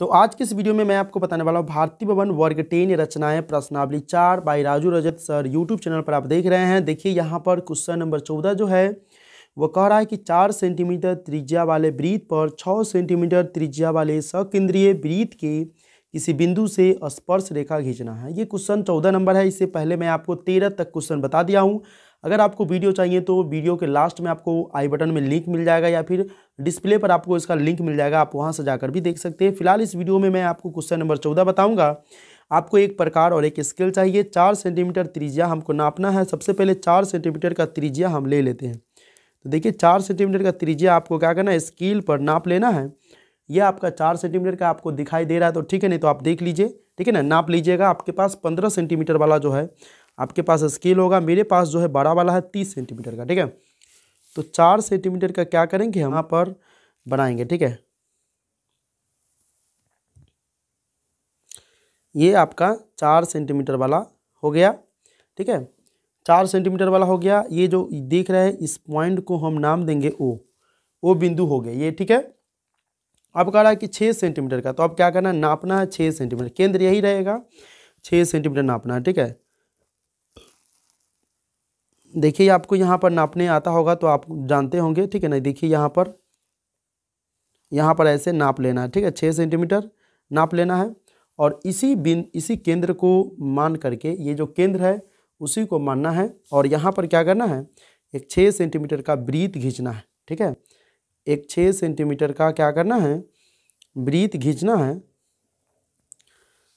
तो आज के इस वीडियो में मैं आपको बताने वाला हूँ भारतीय भवन वर्ग टेन रचनाएं प्रश्नावली चार by Raju Rajat sir YouTube channel पर आप देख रहे हैं देखिए यहाँ पर क्वेश्चन नंबर चौदह जो है वो कह रहा है कि चार सेंटीमीटर त्रिज्या वाले वृत्त पर छः सेंटीमीटर त्रिज्या वाले सकेंद्रीय वृत्त के किसी बिंदु से स्पर्श रेखा खींचना है ये क्वेश्चन चौदह नंबर है इससे पहले मैं आपको तेरह तक क्वेश्चन बता दिया हूँ अगर आपको वीडियो चाहिए तो वीडियो के लास्ट में आपको आई बटन में लिंक मिल जाएगा या फिर डिस्प्ले पर आपको इसका लिंक मिल जाएगा आप वहाँ से जाकर भी देख सकते हैं फिलहाल इस वीडियो में मैं आपको क्वेश्चन नंबर चौदह बताऊँगा आपको एक प्रकार और एक स्केल चाहिए चार सेंटीमीटर त्रिज्या हमको नापना है सबसे पहले चार सेंटीमीटर का त्रिज्या हम ले लेते हैं तो देखिए चार सेंटीमीटर का त्रिज्या आपको क्या करना है स्केल पर नाप लेना है यह आपका चार सेंटीमीटर का आपको दिखाई दे रहा है तो ठीक है नहीं तो आप देख लीजिए ठीक है ना नाप लीजिएगा आपके पास पंद्रह सेंटीमीटर वाला जो है आपके पास स्केल होगा मेरे पास जो है बड़ा वाला है तीस सेंटीमीटर का ठीक है तो चार सेंटीमीटर का क्या करेंगे हम यहाँ पर बनाएंगे ठीक है ये आपका चार सेंटीमीटर वाला हो गया ठीक है चार सेंटीमीटर वाला हो गया ये जो देख रहे हैं इस पॉइंट को हम नाम देंगे ओ ओ बिंदु हो गया ये ठीक है अब कह रहा है कि छः सेंटीमीटर का तो अब क्या करना है नापना है छः सेंटीमीटर केंद्र यही रहेगा छः सेंटीमीटर नापना है ठीक है देखिए आपको यहाँ पर नापने आता होगा तो आप जानते होंगे ठीक है ना देखिए यहाँ पर यहाँ पर ऐसे नाप लेना है ठीक है छः सेंटीमीटर नाप लेना है और इसी बिन इसी केंद्र को मान करके ये जो केंद्र है उसी को मानना है और यहाँ पर क्या करना है एक छः सेंटीमीटर का ब्रीत घींचना है ठीक है एक छः सेंटीमीटर का क्या करना है ब्रीत घींचना है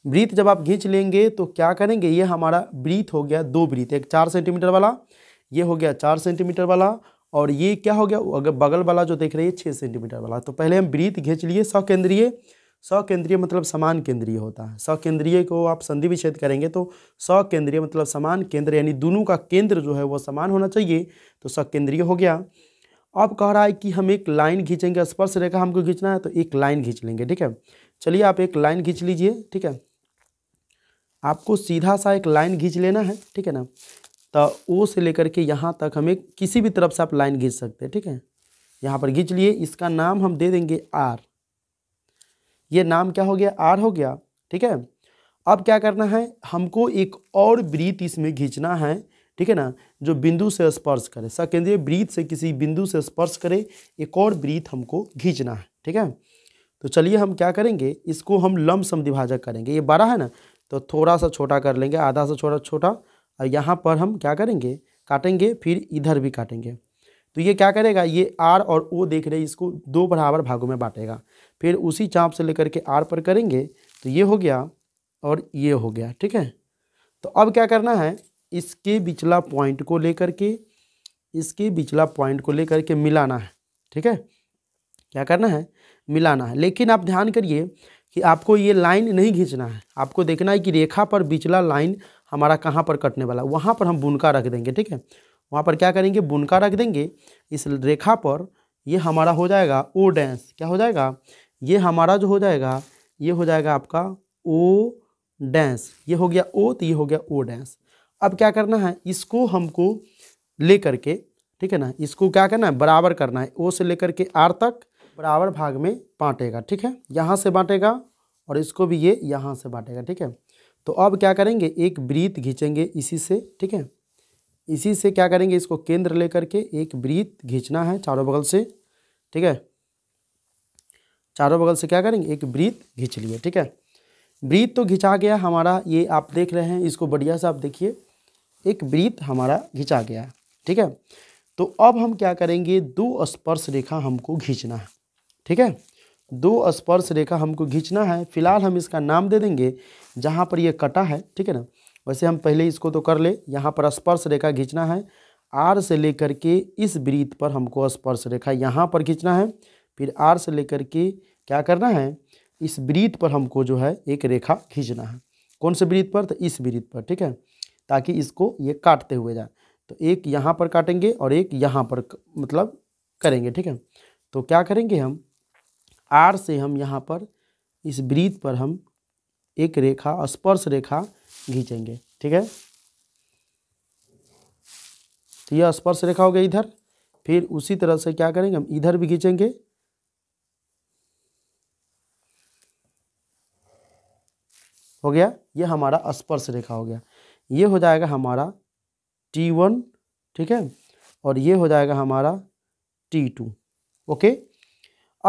ब्रीथ जब आप खींच लेंगे तो क्या करेंगे ये हमारा ब्रीथ हो गया दो ब्रीथ एक चार सेंटीमीटर वाला ये हो गया चार सेंटीमीटर वाला और ये क्या हो गया अगर बगल वाला जो देख रहे हैं छः सेंटीमीटर वाला तो पहले हम ब्रीथ खींच लिए सौ केंद्रीय मतलब समान केंद्रीय होता है सकेंद्रीय को आप संधि विच्छेद करेंगे तो सौ केंद्रीय मतलब समान केंद्र यानी दोनों का केंद्र जो है वो समान होना चाहिए तो सकेंद्रीय हो गया अब कह रहा है कि हम एक लाइन खींचेंगे स्पर्श रेखा हमको खींचना है तो एक लाइन खींच लेंगे ठीक है चलिए आप एक लाइन खींच लीजिए ठीक है आपको सीधा सा एक लाइन घींच लेना है ठीक है ना तो ओ से लेकर के यहाँ तक हमें किसी भी तरफ से आप लाइन घींच सकते हैं ठीक है यहाँ पर घींच लिए इसका नाम हम दे देंगे आर ये नाम क्या हो गया आर हो गया ठीक है अब क्या करना है हमको एक और वृत्त इसमें घींचना है ठीक है ना जो बिंदु से स्पर्श करे सकेंद्रीय वृत्त से किसी बिंदु से स्पर्श करे एक और वृत्त हमको घींचना है ठीक है तो चलिए हम क्या करेंगे इसको हम लम सम विभाजक करेंगे ये बारह है ना तो थोड़ा सा छोटा कर लेंगे आधा सा छोटा छोटा और यहाँ पर हम क्या करेंगे काटेंगे फिर इधर भी काटेंगे तो ये क्या करेगा ये आर और ओ देख रहे इसको दो बराबर भागों में बांटेगा फिर उसी चाप से लेकर के आर पर करेंगे तो ये हो गया और ये हो गया ठीक है तो अब क्या करना है इसके बिचला पॉइंट को लेकर के इसके बिचला पॉइंट को लेकर के मिलाना है ठीक है क्या करना है मिलाना है लेकिन आप ध्यान करिए कि आपको ये लाइन नहीं खींचना है आपको देखना है कि रेखा पर बिचला लाइन हमारा कहाँ पर कटने वाला वहाँ पर हम बुनका रख देंगे ठीक है वहाँ पर क्या करेंगे बुनका रख देंगे इस रेखा पर ये हमारा हो जाएगा ओ डैंस क्या हो जाएगा ये हमारा जो हो जाएगा ये हो जाएगा आपका ओ डैंस ये हो गया ओ तो ये हो गया ओ डैंस अब क्या करना है इसको हमको ले करके ठीक है ना इसको क्या करना है बराबर करना है ओ से लेकर के आर तक बराबर भाग में बांटेगा ठीक है यहाँ से बांटेगा और इसको भी ये यहाँ से बांटेगा ठीक है तो अब क्या करेंगे एक ब्रीत घींचेंगे इसी से ठीक है इसी से क्या करेंगे इसको केंद्र लेकर के एक ब्रीत घींचना है चारों बगल से ठीक है चारों बगल से क्या करेंगे एक ब्रीत घींच लिए ठीक है ब्रीत तो घिंचा गया हमारा ये आप देख रहे हैं इसको बढ़िया से आप देखिए एक ब्रीत हमारा घिंचा गया ठीक है तो अब हम क्या करेंगे दो स्पर्श रेखा हमको खींचना है ठीक है दो स्पर्श रेखा हमको खींचना है फिलहाल हम इसका नाम दे देंगे जहाँ पर ये कटा है ठीक है ना वैसे हम पहले इसको तो कर ले यहाँ पर स्पर्श रेखा खींचना है आर से लेकर के इस वृत्त पर हमको स्पर्श रेखा यहाँ पर खींचना है फिर आर से लेकर के क्या करना है इस वृत्त पर हमको जो है एक रेखा खींचना है कौन से वृत्त पर तो इस वृत्त पर ठीक है ताकि इसको ये काटते हुए जाए तो एक यहाँ पर काटेंगे और एक यहाँ पर मतलब करेंगे ठीक है तो क्या करेंगे हम आर से हम यहाँ पर इस ब्रीथ पर हम एक रेखा स्पर्श रेखा खींचेंगे ठीक है तो यह स्पर्श रेखा हो गया इधर फिर उसी तरह से क्या करेंगे हम इधर भी खींचेंगे हो गया यह हमारा स्पर्श रेखा हो गया ये हो जाएगा हमारा टी वन ठीक है और ये हो जाएगा हमारा टी टू ओके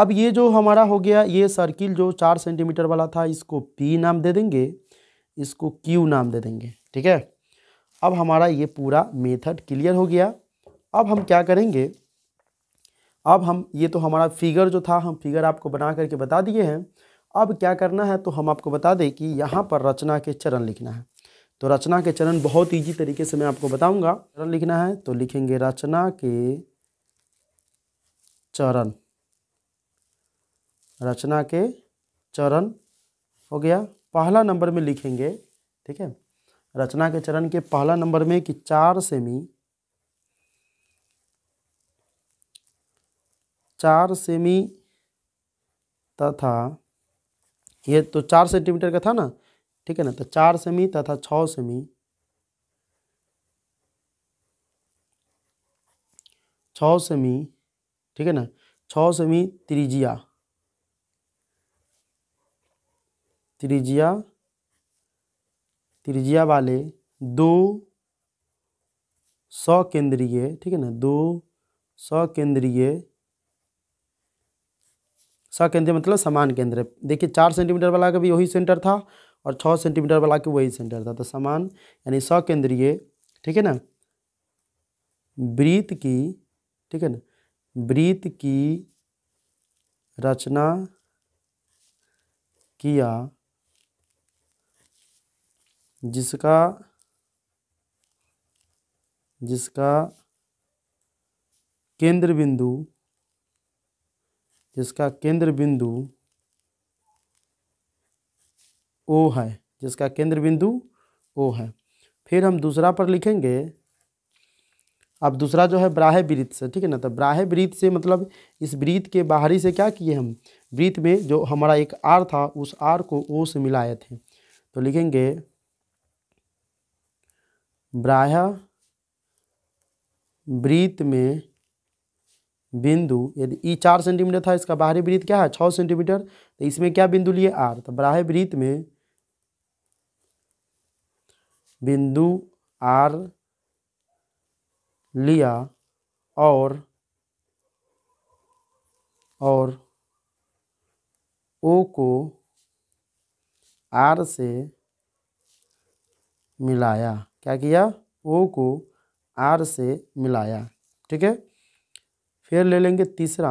अब ये जो हमारा हो गया ये सर्किल जो चार सेंटीमीटर वाला था इसको पी नाम दे देंगे इसको क्यू नाम दे देंगे ठीक है अब हमारा ये पूरा मेथड क्लियर हो गया अब हम क्या करेंगे अब हम ये तो हमारा फिगर जो था हम फिगर आपको बना करके बता दिए हैं अब क्या करना है तो हम आपको बता दें कि यहाँ पर रचना के चरण लिखना है तो रचना के चरण बहुत ईजी तरीके से मैं आपको बताऊँगा चरण लिखना है तो लिखेंगे रचना के चरण रचना के चरण हो गया पहला नंबर में लिखेंगे ठीक है रचना के चरण के पहला नंबर में कि चार सेमी चार सेमी तथा ये तो चार सेंटीमीटर का था ना ठीक है ना तो चार सेमी तथा छ सेमी छ सेमी ठीक है ना छ सेमी त्रिज्या त्रिज्या त्रिज्या वाले दो सौ केंद्रीय ठीक है ना दो सौ केंद्रीय सकेंद्रीय मतलब समान केंद्र देखिए चार सेंटीमीटर वाला का भी वही सेंटर था और छः सेंटीमीटर वाला का वही सेंटर था तो समान यानी केंद्रीय ठीक है ना वृत्त की ठीक है ना वृत्त की रचना किया जिसका जिसका केंद्र बिंदु जिसका केंद्र बिंदु ओ है जिसका केंद्र बिंदु ओ है फिर हम दूसरा पर लिखेंगे अब दूसरा जो है ब्राह वृत्त से ठीक है ना तो ब्राह वृत्त से मतलब इस वृत्त के बाहरी से क्या किए हम वृत्त में जो हमारा एक आर था उस आर को ओ से मिलाए थे तो लिखेंगे ब्राह वृत्त में बिंदु यदि ई चार सेंटीमीटर था इसका बाहरी वृत्त क्या है छः सेंटीमीटर तो इसमें क्या बिंदु लिए आर तो बाह्य वृत्त में बिंदु आर लिया और और ओ को आर से मिलाया क्या किया ओ को आर से मिलाया ठीक है फिर ले लेंगे तीसरा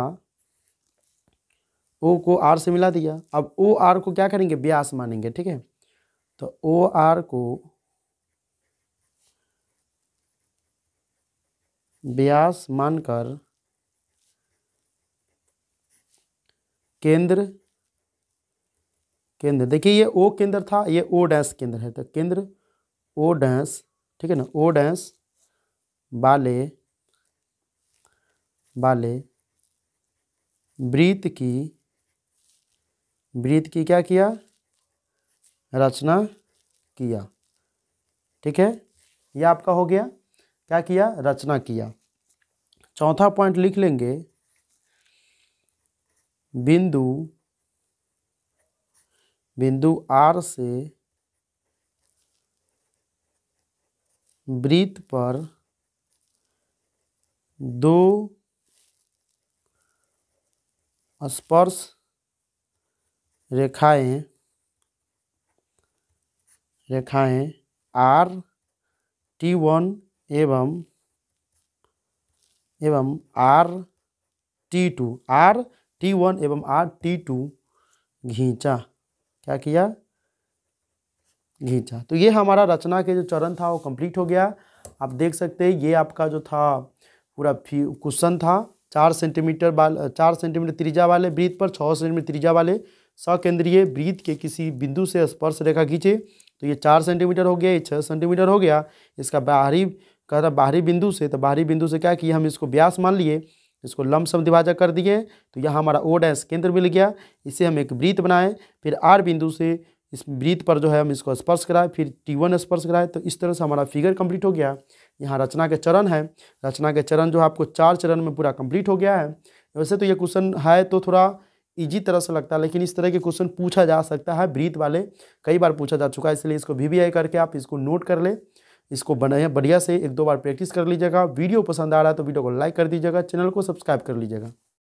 ओ को आर से मिला दिया अब ओ आर को क्या करेंगे ब्यास मानेंगे ठीक है तो ओ आर को ब्यास मानकर केंद्र केंद्र देखिए ये ओ केंद्र था ये ओ डैश केंद्र है तो केंद्र ओ डैश ठीक है ना ओ डैश बाले बाले वृत्त की वृत्त की क्या किया रचना किया ठीक है यह आपका हो गया क्या किया रचना किया चौथा पॉइंट लिख लेंगे बिंदु बिंदु आर से वृत्त पर दो स्पर्श रेखाएं रेखाएं आर टी वन एवं एवं R T two R T one एवं आर टी टू घींचा क्या किया घींचा तो ये हमारा रचना के जो चरण था वो कंप्लीट हो गया आप देख सकते हैं ये आपका जो था पूरा फी क्वेश्चन था चार सेंटीमीटर वाल चार सेंटीमीटर त्रिज्या वाले वृत्त पर छः सेंटीमीटर त्रिज्या वाले सकेंद्रीय वृत्त के किसी बिंदु से स्पर्श रेखा खींचे तो ये चार सेंटीमीटर हो गया ये छः सेंटीमीटर हो गया इसका बाहरी कह रहा बाहरी बिंदु से तो बाहरी बिंदु से क्या किया हम इसको व्यास मान लिए इसको लम्ब सम विभाजक कर दिए तो यहाँ हमारा ओ डैश केंद्र मिल गया इसे हम एक वृत्त बनाएं फिर आर बिंदु से इस वृत्त पर जो है हम इसको स्पर्श कराए फिर टी वन स्पर्श कराए तो इस तरह से हमारा फिगर कंप्लीट हो गया यहाँ रचना के चरण है रचना के चरण जो है आपको चार चरण में पूरा कंप्लीट हो गया है वैसे तो ये क्वेश्चन है तो थोड़ा इजी तरह से लगता है लेकिन इस तरह के क्वेश्चन पूछा जा सकता है ब्रीथ वाले कई बार पूछा जा चुका है इसलिए इसको वी करके आप इसको नोट कर लें इसको बनाए बढ़िया से एक दो बार प्रैक्टिस कर लीजिएगा वीडियो पसंद आ रहा है तो वीडियो को लाइक कर दीजिएगा चैनल को सब्सक्राइब कर लीजिएगा